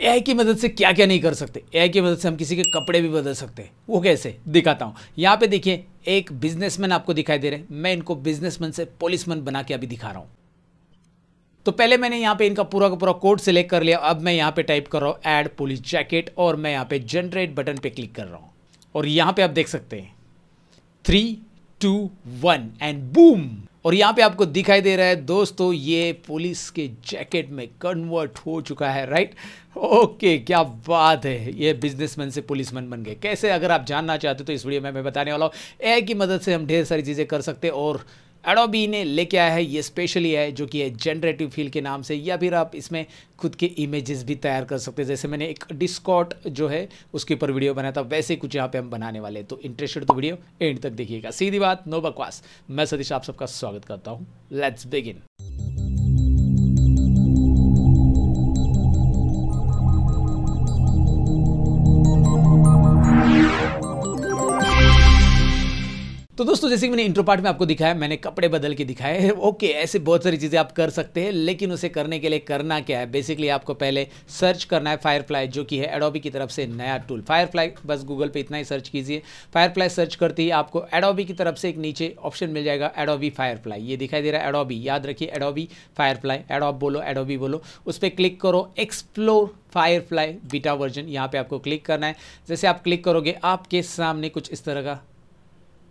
ए की मदद से क्या क्या नहीं कर सकते ए की मदद से हम किसी के कपड़े भी बदल सकते हैं वो कैसे दिखाता हूँ यहाँ पे देखिए एक बिजनेसमैन आपको दिखाई दे रहे हैं मैं इनको बिजनेसमैन से पुलिसमैन बना के अभी दिखा रहा हूँ तो पहले मैंने यहाँ पे इनका पूरा का पूरा कोड सेलेक्ट कर लिया अब मैं यहाँ पे टाइप कर रहा हूँ एड पुलिस जैकेट और मैं यहाँ पे जनरेट बटन पे क्लिक कर रहा हूँ और यहाँ पे आप देख सकते हैं three two one and boom और यहाँ पे आपको दिखाई दे रहा है दोस्तों ये पुलिस के जैकेट में कन्वर्ट हो चुका है राइट ओके क्या बात है ये बिजनेसमैन से पुलिसमैन बन गए कैसे अगर आप जानना चाहते हो तो इस वीडियो में मैं बताने वाला हूँ ए की मदद से हम ढेर सारी चीज़ें कर सकते और एडोबी ने लेके आया है ये स्पेशली है जो कि है जनरेटिव फील के नाम से या फिर आप इसमें खुद के इमेजेस भी तैयार कर सकते हैं जैसे मैंने एक डिस्कॉट जो है उसके ऊपर वीडियो बनाया था वैसे कुछ यहाँ पे हम बनाने वाले हैं तो इंटरेस्टेड तो वीडियो एंड तक देखिएगा सीधी बात नो बकवास मैं सतीश आप सबका स्वागत करता हूँ लेट्स बिगिन तो दोस्तों जैसे कि मैंने इंट्रो पार्ट में आपको दिखाया मैंने कपड़े बदल के दिखाए ओके ऐसे बहुत सारी चीज़ें आप कर सकते हैं लेकिन उसे करने के लिए करना क्या है बेसिकली आपको पहले सर्च करना है फायरफ्लाई जो कि है एडोबी की तरफ से नया टूल फायरफ्लाई बस गूगल पे इतना ही सर्च कीजिए फायरफ्लाई सर्च करते ही आपको एडोबी की तरफ से एक नीचे ऑप्शन मिल जाएगा एडोबी फायरफ्लाई ये दिखाई दे रहा है एडोबी याद रखिए एडोबी फायरफ्लाई एडोब बोलो एडोबी बोलो उस पर क्लिक करो एक्सप्लोर फायरफ्लाई बीटा वर्जन यहाँ पे आपको क्लिक करना है जैसे आप क्लिक करोगे आपके सामने कुछ इस तरह का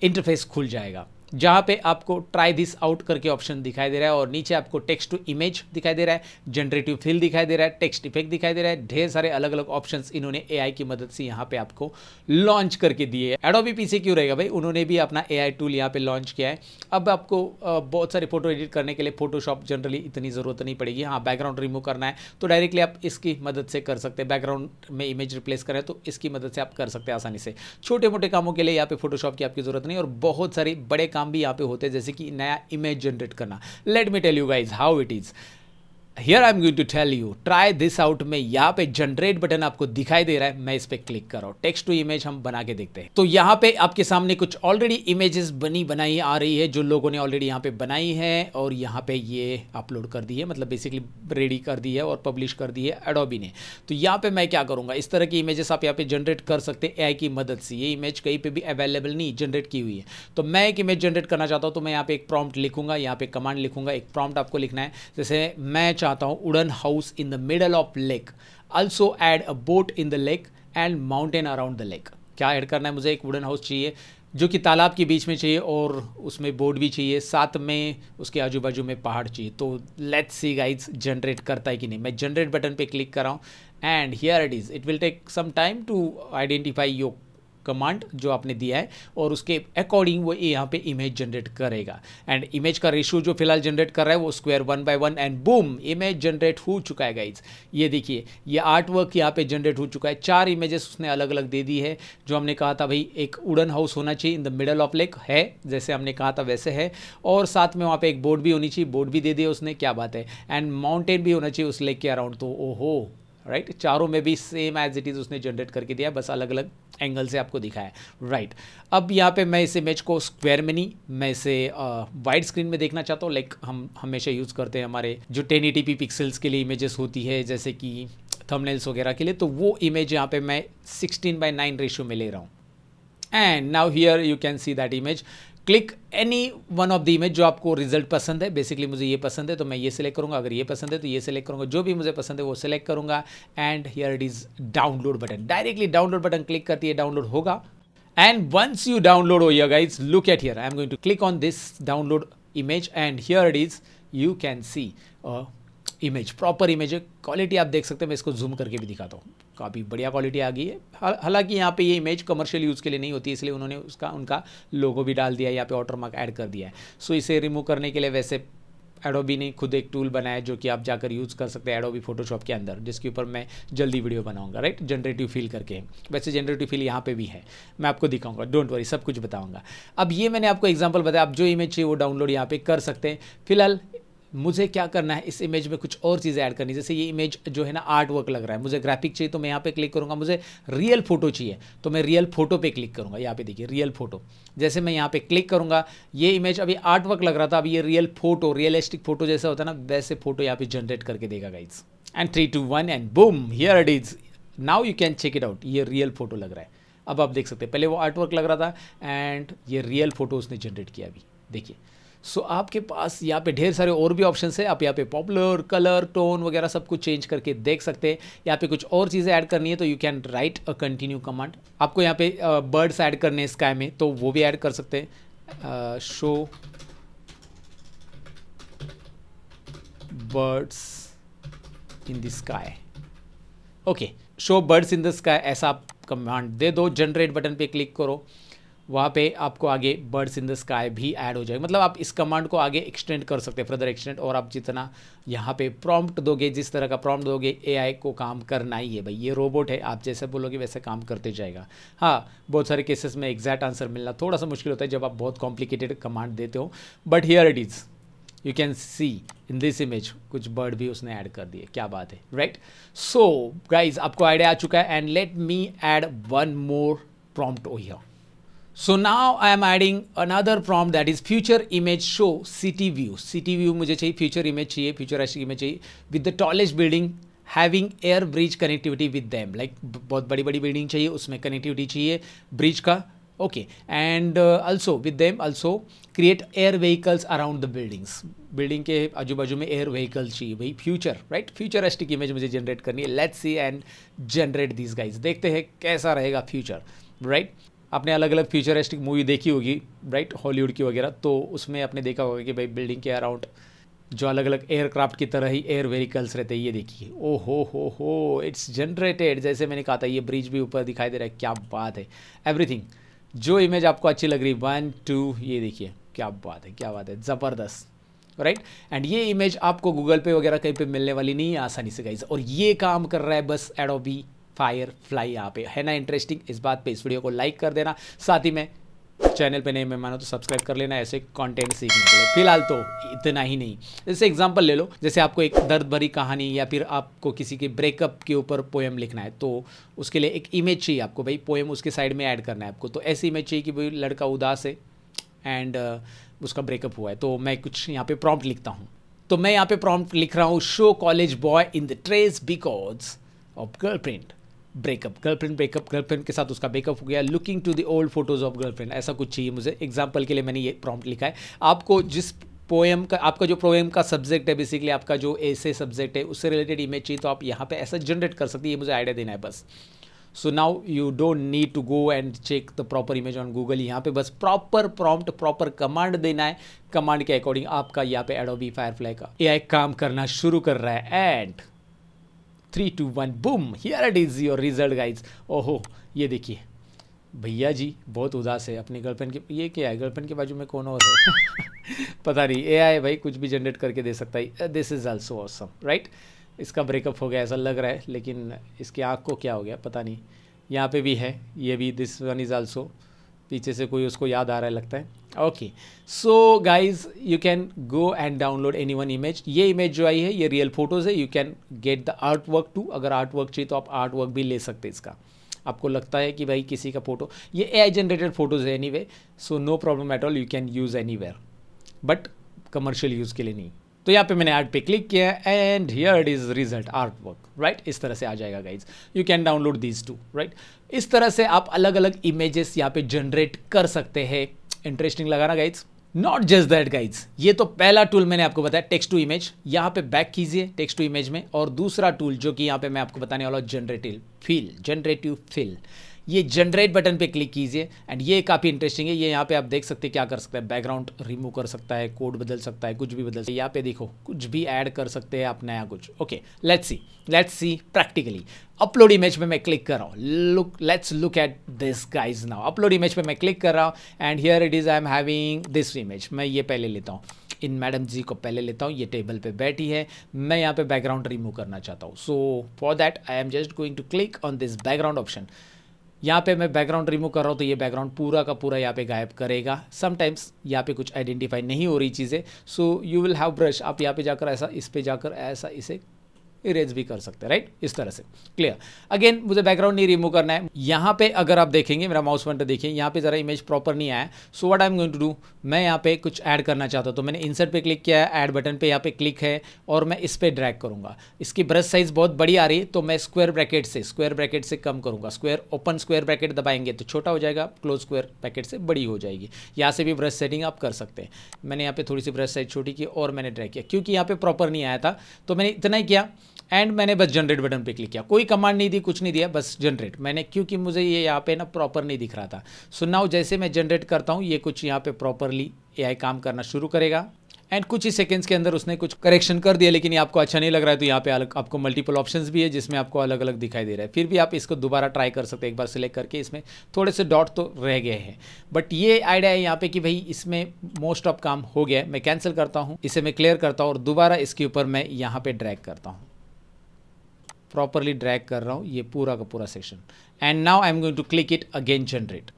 इंटरफेस खुल जाएगा जहाँ पे आपको ट्राई दिस आउट करके ऑप्शन दिखाई दे रहा है और नीचे आपको टेक्स्ट टू इमेज दिखाई दे रहा है जनरेटिव फील दिखाई दे रहा है टेक्स्ट इफेक्ट दिखाई दे रहा है ढेर सारे अलग अलग ऑप्शन इन्होंने ए की मदद से यहाँ पे आपको लॉन्च करके दिए है एडोबी पीछे क्यों रहेगा भाई उन्होंने भी अपना ए टूल यहाँ पर लॉन्च किया है अब आपको बहुत सारे फोटो एडिट करने के लिए फोटोशॉप जनरली इतनी ज़रूरत नहीं पड़ेगी हाँ बैकग्राउंड रिमूव करना है तो डायरेक्टली आप इसकी मदद से कर सकते हैं बैकग्राउंड में इमेज रिप्लेस करें तो इसकी मदद से आप कर सकते हैं आसानी से छोटे मोटे कामों के लिए यहाँ पे फोटोशॉप की आपकी ज़रूरत नहीं और बहुत सारे बड़े काम काम भी यहाँ पे होते हैं जैसे कि नया इमेज जनरेट करना let me tell you guys how it is here I am going to tell you try this out में यहाँ पे जनरेट बटन आपको दिखाई दे रहा है मैं इस पर क्लिक कर रहा हूँ टेक्स्ट टू इमेज हम बना के देखते हैं तो यहाँ पे आपके सामने कुछ ऑलरेडी इमेजेस बनी बनाई आ रही है जो लोगों ने ऑलरेडी यहाँ पे बनाई है और यहाँ पे ये अपलोड कर दी है मतलब बेसिकली रेडी कर दी है और पब्लिश कर दी है एडोबी ने तो यहाँ पे मैं क्या करूँगा इस तरह की इमेजेस आप यहाँ पे जनरेट कर सकते हैं ए की मदद से ये इमेज कहीं पर भी अवेलेबल नहीं जनरेट की हुई है तो मैं एक इमेज जनरेट करना चाहता हूँ तो मैं यहाँ पे एक प्रॉम्प्ट लिखूंगा यहाँ पे कमांड लिखूंगा एक प्रॉम्प्ट आपको लिखना है जैसे मैं चाहता हूँ wooden house in the middle of lake also add a boat in the lake and mountain around the lake क्या ऐड करना है मुझे एक वुडन हाउस चाहिए जो कि तालाब के बीच में चाहिए और उसमें बोर्ड भी चाहिए साथ में उसके आजू बाजू में पहाड़ चाहिए तो लेट्स सी गाइड्स जनरेट करता है कि नहीं मैं जनरेट बटन पे क्लिक कर रहा हूँ and here it is it will take some time to identify your command जो आपने दिया है और उसके अकॉर्डिंग वो यहाँ पे इमेज जनरेट करेगा एंड इमेज का रेशियो जो फिलहाल जनरेट कर रहा है वो square one by one and boom image generate हो चुका है गाइज ये देखिए ये आर्ट वर्क यहाँ पे जनरेट हो चुका है चार इमेजेस उसने अलग अलग दे दी है जो हमने कहा था भाई एक उड़न हाउस होना चाहिए in the middle of lake है जैसे हमने कहा था वैसे है और साथ में वहाँ पे एक बोर्ड भी होनी चाहिए बोर्ड भी दे दिया उसने क्या बात है एंड माउंटेन भी होना चाहिए उस लेक के अराउंड तो ओहो राइट right? चारों में भी सेम एज इट इज़ उसने जनरेट करके दिया बस अलग अलग एंगल से आपको दिखाया राइट right. अब यहाँ पे मैं इस इमेज को स्क्वायर में नहीं मैं इसे वाइड स्क्रीन में देखना चाहता हूँ लाइक like हम हमेशा यूज़ करते हैं हमारे जो टेन पिक्सल्स के लिए इमेजेस होती है जैसे कि थंबनेल्स वगैरह के लिए तो वो इमेज यहाँ पे मैं 16 बाई नाइन रेशियो में ले रहा हूँ and now here you can see that image click any one of the image जो आपको रिजल्ट पसंद है बेसिकली मुझे ये पसंद है तो मैं ये सिलेक्ट करूंगा अगर ये पसंद है तो ये सिलेक्ट करूंगा जो भी मुझे पसंद है वो सिलेक्ट करूंगा and here it is download button directly download button click करती है डाउनलोड होगा वंस यू डाउनलोड हो OYA guys look at here I am going to click on this download image and here it is you can see image proper image quality आप देख सकते हैं मैं इसको जूम करके भी दिखाता हूँ काफ़ी बढ़िया क्वालिटी आ गई है हालांकि यहाँ पे ये इमेज कमर्शियल यूज़ के लिए नहीं होती इसलिए उन्होंने उसका उनका लोगो भी डाल दिया यहाँ पे ऑटर मार्क ऐड कर दिया है सो इसे रिमूव करने के लिए वैसे एडोबी ने खुद एक टूल बनाया जो कि आप जाकर यूज़ कर सकते हैं एडोबी फोटोशॉप के अंदर जिसके ऊपर मैं जल्दी वीडियो बनाऊंगा राइट जनरेटिव फील करके वैसे जनरेटिव फील यहाँ पे भी है मैं आपको दिखाऊंगा डोंट वरी सब कुछ बताऊंगा अब ये मैंने आपको एग्जांपल बताया आप जो इमेज चाहिए वो डाउनलोड यहाँ पे कर सकते हैं फिलहाल मुझे क्या करना है इस इमेज में कुछ और चीज़ें ऐड करनी जैसे ये इमेज जो है ना आर्ट वर्क लग रहा है मुझे ग्राफिक चाहिए तो मैं यहाँ पे क्लिक करूँगा मुझे रियल फोटो चाहिए तो मैं रियल फोटो पे क्लिक करूँगा यहाँ पे देखिए रियल फोटो जैसे मैं यहाँ पे क्लिक करूँगा ये इमेज अभी आर्ट वर्क लग रहा था अभी ये रियल फोटो रियलिस्टिक फोटो जैसा होता है ना वैसे फोटो यहाँ पे जनरेट करके देगा guys and three two one and boom here it is now you can check it out ये रियल फोटो लग रहा है अब आप देख सकते हैं पहले वो आर्ट वर्क लग रहा था एंड ये रियल फोटो उसने जनरेट किया अभी देखिए सो so, आपके पास यहाँ पे ढेर सारे और भी ऑप्शन है आप यहाँ पे पॉपुलर कलर टोन वगैरह सब कुछ चेंज करके देख सकते हैं यहाँ पे कुछ और चीज़ें ऐड करनी है तो you can write a continue command आपको यहाँ पे बर्ड्स ऐड करने हैं स्काई में तो वो भी ऐड कर सकते हैं show birds in the sky okay show birds in the sky ऐसा आप कमांड दे दो जनरेट बटन पे क्लिक करो वहाँ पे आपको आगे बर्ड्स इन द स्काई भी ऐड हो जाएगा मतलब आप इस कमांड को आगे एक्सटेंड कर सकते हैं फर्दर एक्सटेंड और आप जितना यहाँ पे प्रॉम्प्ट दोगे जिस तरह का प्रॉम्प्ट दोगे एआई को काम करना ही है भाई ये रोबोट है आप जैसे बोलोगे वैसे काम करते जाएगा हाँ बहुत सारे केसेस में एग्जैक्ट आंसर मिलना थोड़ा सा मुश्किल होता है जब आप बहुत कॉम्प्लिकेटेड कमांड देते हो but here it is you can see in this image कुछ बर्ड भी उसने ऐड कर दिए क्या बात है राइट सो गाइज आपको आइडिया आ चुका है and let me add one more prompt oh here so now I am adding another from that is future image show city view city view मुझे चाहिए फ्यूचर इमेज चाहिए future ऐसी image चाहिए with the tallest building having air bridge connectivity with them like बहुत बड़ी बड़ी building चाहिए उसमें कनेक्टिविटी चाहिए ब्रिज का okay and also with them also create air vehicles around the buildings building के आजू बाजू में एयर व्हीकल्स चाहिए भाई future right futuristic image मुझे जनरेट करनी है let's see and generate this guys देखते हैं कैसा रहेगा फ्यूचर राइट right? आपने अलग अलग फ्यूचरिस्टिक मूवी देखी होगी राइट हॉलीवुड की वगैरह तो उसमें आपने देखा होगा कि भाई बिल्डिंग के अराउंड जो अलग अलग एयरक्राफ्ट की तरह ही एयर व्हीकल्स रहते हैं ये देखिए ओ हो हो हो इट्स जनरेटेड जैसे मैंने कहा था ये ब्रिज भी ऊपर दिखाई दे रहा है क्या बात है एवरीथिंग जो इमेज आपको अच्छी लग रही वन टू ये देखिए क्या बात है क्या बात है ज़बरदस्त राइट एंड ये इमेज आपको गूगल पे वगैरह कहीं पे मिलने वाली नहीं है आसानी से गाइज और ये काम कर रहा है बस एडोबी फायर फ्लाई यहाँ पे है ना इंटरेस्टिंग इस बात पे इस वीडियो को लाइक कर देना साथ ही में चैनल पे नहीं हो तो सब्सक्राइब कर लेना ऐसे कंटेंट सीखने के लिए फिलहाल तो इतना ही नहीं जैसे एग्जांपल ले लो जैसे आपको एक दर्द भरी कहानी या फिर आपको किसी के ब्रेकअप के ऊपर पोएम लिखना है तो उसके लिए एक इमेज चाहिए आपको भाई पोएम उसके साइड में ऐड करना है आपको तो ऐसी इमेज चाहिए कि भाई लड़का उदास है एंड उसका ब्रेकअप हुआ है तो मैं कुछ यहाँ पर प्रॉम्प्ट लिखता हूँ तो मैं यहाँ पे प्रॉम्प्ट लिख रहा हूँ show college boy in the stress because of girlfriend breakup girlfriend breakup girlfriend के साथ उसका ब्रेकअप हो गया looking to the old photos of girlfriend ऐसा कुछ चाहिए मुझे एग्जाम्पल के लिए मैंने ये प्रॉम्प्ट लिखा है आपको जिस पोएम का आपका जो पोएम का सब्जेक्ट है बेसिकली आपका जो ऐसे सब्जेक्ट है उससे रिलेटेड इमेज चाहिए तो आप यहाँ पे ऐसा जनरेट कर सकते हैं ये मुझे आइडिया देना है बस so now you don't need to go and check the proper image on Google यहाँ पे बस प्रॉपर प्रॉम्प्ट प्रॉपर कमांड देना है कमांड के अकॉर्डिंग आपका यहाँ पे एडोबी फायरफ्लाई का ए काम करना शुरू कर रहा है and three two one boom here it is your result guys ओहो ये देखिए भैया जी बहुत उदास है अपनी गर्लफ्रेंड के ये क्या है गर्लफ्रेंड के बाजू में कौन और है पता नहीं ए आई भाई कुछ भी जनरेट करके दे सकता है this is also awesome right इसका ब्रेकअप हो गया ऐसा लग रहा है लेकिन इसकी आँख को क्या हो गया पता नहीं यहाँ पे भी है ये भी दिस वन इज़ ऑल्सो पीछे से कोई उसको याद आ रहा है लगता है okay so guys you can go and download any one image ये इमेज जो आई है ये रियल फोटोज़ है you can get the artwork too अगर आर्ट वर्क चाहिए तो आप आर्ट वर्क भी ले सकते इसका आपको लगता है कि भाई किसी का फोटो ये ए आई जनरेटेड फोटोज़ है anyway so no problem at all you can use anywhere but commercial use के लिए नहीं तो यहाँ पे मैंने आर्ट पे क्लिक किया and here it is result artwork right इस तरह से आ जाएगा guys you can download these too right इस तरह से आप अलग अलग इमेजेस यहाँ पे जनरेट कर सकते हैं इंटरेस्टिंग लगा ना guys not just that guys ये तो पहला टूल मैंने आपको बताया टेक्स्ट टू इमेज यहाँ पे बैक कीजिए टेक्स्ट टू इमेज में और दूसरा टूल जो कि यहाँ पे मैं आपको बताने वाला हूँ जनरेटिव फील जनरेटिव फील ये जनरेट बटन पे क्लिक कीजिए एंड ये काफ़ी इंटरेस्टिंग है ये यहाँ पे आप देख सकते हैं क्या कर सकते हैं बैकग्राउंड रिमूव कर सकता है कोड बदल सकता है कुछ भी बदल सकता है यहाँ पे देखो कुछ भी ऐड कर सकते हैं आप नया कुछ okay let's see let's see practically upload image पे मैं क्लिक कर रहा हूँ look let's look at this guys now upload image पे मैं क्लिक कर रहा हूँ and here it is I am having this image मैं ये पहले लेता हूँ इन मैडम जी को पहले लेता हूँ ये टेबल पे बैठी है मैं यहाँ पे बैकग्राउंड रिमूव करना चाहता हूँ so for that I am just going to click on this background option यहाँ पे मैं बैकग्राउंड रिमूव कर रहा हूँ तो ये बैकग्राउंड पूरा का पूरा यहाँ पे गायब करेगा समटाइम्स यहाँ पे कुछ आइडेंटिफाई नहीं हो रही चीज़ें so you will have brush आप यहाँ पे जाकर ऐसा इस पर जाकर ऐसा इसे इरेज भी कर सकते हैं राइट इस तरह से क्लियर अगेन मुझे बैकग्राउंड नहीं रिमूव करना है यहाँ पे अगर आप देखेंगे मेरा माउस पॉइंटर देखिए यहाँ पे ज़रा इमेज प्रॉपर नहीं आया so what I am going to do मैं यहाँ पे कुछ ऐड करना चाहता हूँ तो मैंने इंसर्ट पे क्लिक किया है ऐड बटन पे यहाँ पे क्लिक है और मैं इस पर ड्रैक करूँगा इसकी ब्रश साइज़ बहुत बड़ी आ रही है तो मैं स्क्वेयर ब्रैकेट से स्क्वेयर ब्रैकेट से कम करूँगा स्क्वेयर ओपन स्क्वेयर ब्रैकेट दबाएंगे तो छोटा हो जाएगा क्लोज स्क्वेयर ब्रैकेट से बड़ी हो जाएगी यहाँ से भी ब्रश सेटिंग आप कर सकते हैं मैंने यहाँ पे थोड़ी सी ब्रश साइज छोटी की और मैंने ड्रैक किया क्योंकि यहाँ पे प्रॉपर नहीं आया था तो मैंने इतना ही किया एंड मैंने बस जनरेट बटन पे क्लिक किया कोई कमांड नहीं दी कुछ नहीं दिया बस जनरेट मैंने क्योंकि मुझे ये यहाँ पे ना प्रॉपर नहीं दिख रहा था सो so नाउ जैसे मैं जनरेट करता हूँ ये कुछ यहाँ पे प्रॉपरली ए काम करना शुरू करेगा एंड कुछ ही सेकेंड्स के अंदर उसने कुछ करेक्शन कर दिया लेकिन ये आपको अच्छा नहीं लग रहा है तो यहाँ पे अलग आपको मल्टीपल ऑप्शंस भी है जिसमें आपको अलग अलग दिखाई दे रहा है फिर भी आप इसको दोबारा ट्राई कर सकते हैं एक बार सिलेक्ट करके इसमें थोड़े से डॉट तो रह गए हैं बट ये आइडिया है यहाँ पे कि भाई इसमें मोस्ट ऑफ काम हो गया मैं कैंसिल करता हूँ इसे मैं क्लियर करता हूँ और दोबारा इसके ऊपर मैं यहाँ पर ड्रैक करता हूँ प्रॉपरली drag कर रहा हूँ ये पूरा का पूरा section and now I am going to click it again generate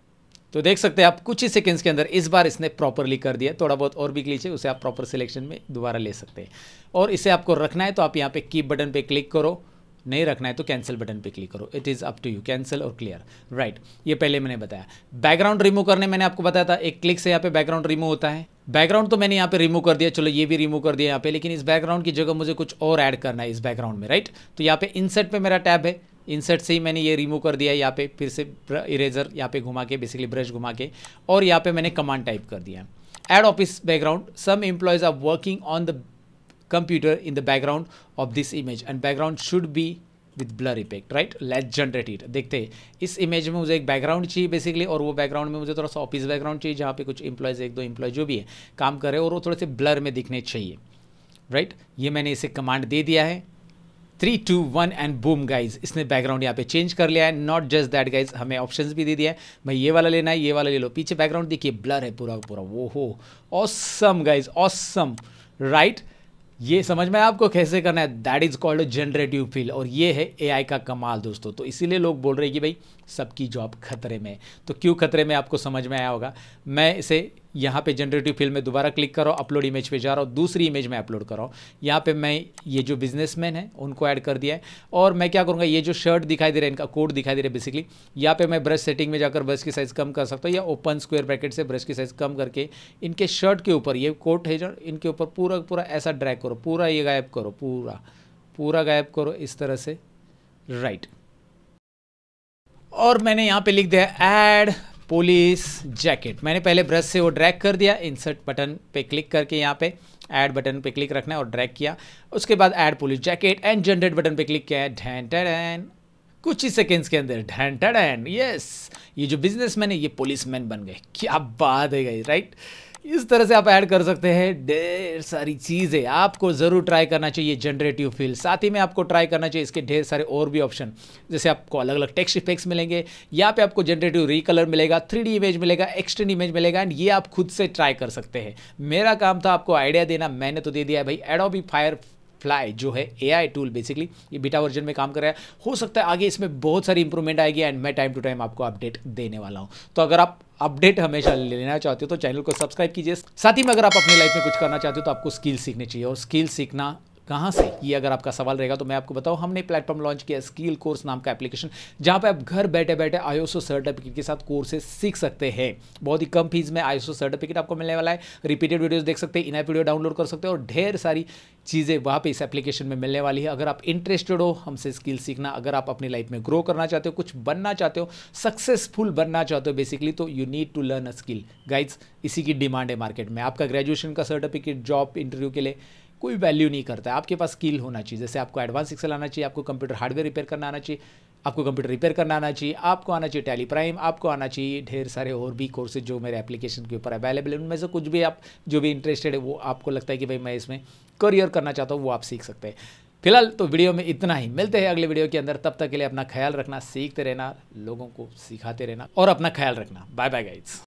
तो देख सकते हैं आप कुछ ही सेकेंड्स के अंदर इस बार इसने प्रॉपरली कर दिया थोड़ा बहुत और भी क्लिक है उसे आप प्रॉपर सिलेक्शन में दोबारा ले सकते हैं और इसे आपको रखना है तो आप यहाँ पे कीप बटन पे क्लिक करो नहीं रखना है तो कैंसिल बटन पे क्लिक करो it is up to you cancel और क्लियर राइट ये पहले मैंने बताया बैकग्राउंड रिमूव करने मैंने आपको बताया था एक क्लिक से यहाँ पे बैकग्राउंड रिमूव होता है बैकग्राउंड तो मैंने यहाँ पे रिमूव कर दिया चलो ये भी रिमूव कर दिया यहाँ पे लेकिन इस बैकग्राउंड की जगह मुझे कुछ और ऐड करना है इस बैकग्राउंड में राइट तो यहाँ पे इनसेट पे मेरा टैब है इनसेट से ही मैंने ये रिमूव कर दिया यहाँ पे फिर से इरेजर यहाँ पे घुमा के बेसिकली ब्रश घुमा के और यहाँ पे मैंने कमांड टाइप कर दिया add office background some employees are working on the computer in the background of this image and background should be with blur effect right let generate it देखते हैं इस इमेज में मुझे एक बैकग्राउंड चाहिए basically और वो बैकग्राउंड में मुझे थोड़ा सा ऑफिस बैकग्राउंड चाहिए जहाँ पे कुछ एम्प्लॉयज़ एक दो एम्प्लॉय जो भी है काम कर करे और वो थोड़े से ब्लर में दिखने चाहिए राइट right? ये मैंने इसे कमांड दे दिया है three two one and boom guys इसने बैकग्राउंड यहाँ पे चेंज कर लिया है नॉट जस्ट दैट गाइज हमें ऑप्शन भी दे दिया है भाई ये वाला लेना है ये वाला ले लो पीछे बैकग्राउंड देखिए ब्लर है पूरा पूरा वो हो ऑसम गाइज ऑसम राइट ये समझ में आपको कैसे करना है that is called generative fill और ये है एआई का कमाल दोस्तों तो इसीलिए लोग बोल रहे हैं कि भाई सबकी जॉब खतरे में तो क्यों खतरे में आपको समझ में आया होगा मैं इसे यहाँ पे जनरेटिव फील्ड में दोबारा क्लिक करो अपलोड इमेज पे जा रहा हूँ दूसरी इमेज में अपलोड करो यहाँ पे मैं ये जो बिजनेसमैन है उनको ऐड कर दिया है और मैं क्या करूँगा ये जो शर्ट दिखाई दे रहा है इनका कोड दिखाई दे रहा है बेसिकली यहाँ पे मैं ब्रश सेटिंग में जाकर ब्रश की साइज़ कम कर सकता हूँ या ओपन स्क्वेयर ब्रैकेट से ब्रश की साइज़ कम करके इनके शर्ट के ऊपर ये कोट है जो इनके ऊपर पूरा पूरा ऐसा ड्रैक करो पूरा ये गायब करो पूरा पूरा गायब करो इस तरह से राइट right. और मैंने यहाँ पे लिख दिया एड पुलिस जैकेट मैंने पहले ब्रश से वो ड्रैग कर दिया इंसर्ट बटन पे क्लिक करके यहाँ पे ऐड बटन पे क्लिक रखना है और ड्रैग किया उसके बाद add police jacket and generate button पे क्लिक किया है ढैन कुछ ही सेकेंड्स के अंदर ढैन टैन यस ये जो बिजनेस मैन है ये मैन बन गए क्या बात है गई राइट right? इस तरह से आप ऐड कर सकते हैं ढेर सारी चीज़ें आपको ज़रूर ट्राई करना चाहिए जनरेटिव फील साथ ही में आपको ट्राई करना चाहिए इसके ढेर सारे और भी ऑप्शन जैसे आपको अलग अलग टेक्स्ट इफेक्ट्स मिलेंगे यहाँ पे आपको जनरेटिव रिकलर मिलेगा थ्री इमेज मिलेगा एक्सटेंड इमेज मिलेगा एंड ये आप खुद से ट्राई कर सकते हैं मेरा काम था आपको आइडिया देना मैंने तो दे दिया है भाई एडोबी फायर फ्लाई जो है ए आई टूल बेसिकली ये बीटा वर्जन में काम कर रहा है हो सकता है आगे इसमें बहुत सारी इंप्रूवमेंट आएगी एंड मैं टाइम टू टाइम आपको अपडेट देने वाला हूँ तो अगर आप अपडेट हमेशा लेना चाहते हो तो चैनल को सब्सक्राइब कीजिए साथ ही में अगर आप अपनी लाइफ में कुछ करना चाहते हो तो आपको स्किल सीखनी चाहिए और स्किल सीखना कहाँ से ये अगर आपका सवाल रहेगा तो मैं आपको बताऊँ हमने प्लेटफॉर्म लॉन्च किया स्किल कोर्स नाम का एप्लीकेशन जहाँ पर आप घर बैठे बैठे आयोसो सर्टिफिकेट के साथ कोर्सेज सीख सकते हैं बहुत ही कम फीस में आयोसो सर्टिफिकेट आपको मिलने वाला है रिपीटेड वीडियोस देख सकते हैं इन वीडियो डाउनलोड कर सकते हैं और ढेर सारी चीज़ें वहाँ पर इस एप्लीकेशन में मिलने वाली है अगर आप इंटरेस्टेड हो हमसे स्किल सीखना अगर आप अपनी लाइफ में ग्रो करना चाहते हो कुछ बनना चाहते हो सक्सेसफुल बनना चाहते हो बेसिकली तो you need to learn a skill guides इसी की डिमांड है मार्केट में आपका ग्रेजुएशन का सर्टिफिकेट जॉब इंटरव्यू के लिए कोई वैल्यू नहीं करता है आपके पास स्किल होना चाहिए जैसे आपको एडवांस एक्सेल आना चाहिए आपको कंप्यूटर हार्डवेयर रिपेयर करना आना चाहिए आपको कंप्यूटर रिपेयर करना आना चाहिए आपको आना चाहिए टैली प्राइम आपको आना चाहिए ढेर सारे और भी कोर्सेज जो मेरे एप्लीकेशन के ऊपर अवेलेबल है उनमें से कुछ भी आप जो भी इंटरेस्टेड है वो आपको लगता है कि भाई मैं इसमें करियर करना चाहता हूँ वो आप सीख सकते हैं फिलहाल तो वीडियो में इतना ही मिलते हैं अगले वीडियो के अंदर तब तक के लिए अपना ख्याल रखना सीखते रहना लोगों को सिखाते रहना और अपना ख्याल रखना बाय बाय गाइड्स